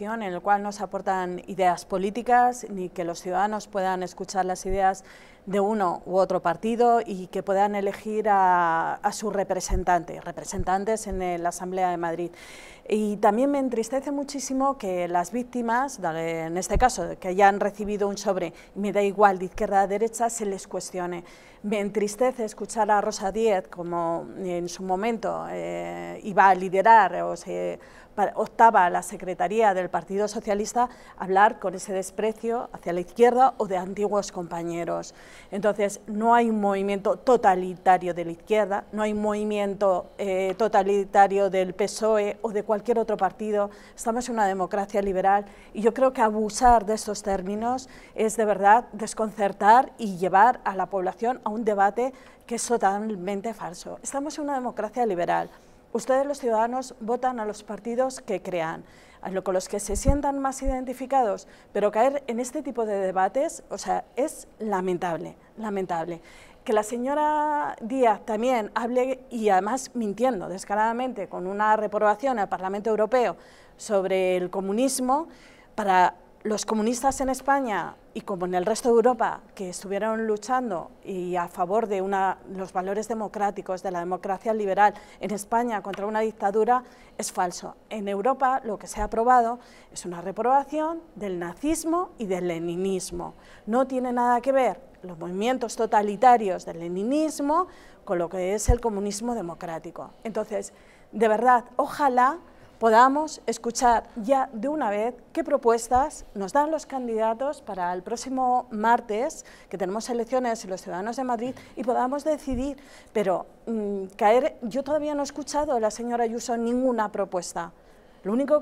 en el cual nos aportan ideas políticas, ni que los ciudadanos puedan escuchar las ideas de uno u otro partido y que puedan elegir a, a sus representantes, representantes en la Asamblea de Madrid. Y también me entristece muchísimo que las víctimas, en este caso, que hayan recibido un sobre, me da igual de izquierda a derecha, se les cuestione. Me entristece escuchar a Rosa Díez, como en su momento eh, iba a liderar o se, optaba a la Secretaría de el Partido Socialista hablar con ese desprecio hacia la izquierda o de antiguos compañeros. Entonces, no hay un movimiento totalitario de la izquierda, no hay movimiento eh, totalitario del PSOE o de cualquier otro partido. Estamos en una democracia liberal y yo creo que abusar de estos términos es de verdad desconcertar y llevar a la población a un debate que es totalmente falso. Estamos en una democracia liberal. Ustedes los ciudadanos votan a los partidos que crean, a con los que se sientan más identificados, pero caer en este tipo de debates, o sea, es lamentable, lamentable que la señora Díaz también hable, y además mintiendo descaradamente, con una reprobación al Parlamento Europeo sobre el comunismo, para los comunistas en España y como en el resto de Europa que estuvieron luchando y a favor de los valores democráticos, de la democracia liberal en España contra una dictadura, es falso. En Europa lo que se ha aprobado es una reprobación del nazismo y del leninismo. No tiene nada que ver los movimientos totalitarios del leninismo con lo que es el comunismo democrático. Entonces, de verdad, ojalá podamos escuchar ya de una vez qué propuestas nos dan los candidatos para el próximo martes, que tenemos elecciones en los ciudadanos de Madrid, y podamos decidir. Pero mm, caer, yo todavía no he escuchado a la señora Ayuso ninguna propuesta. Lo único que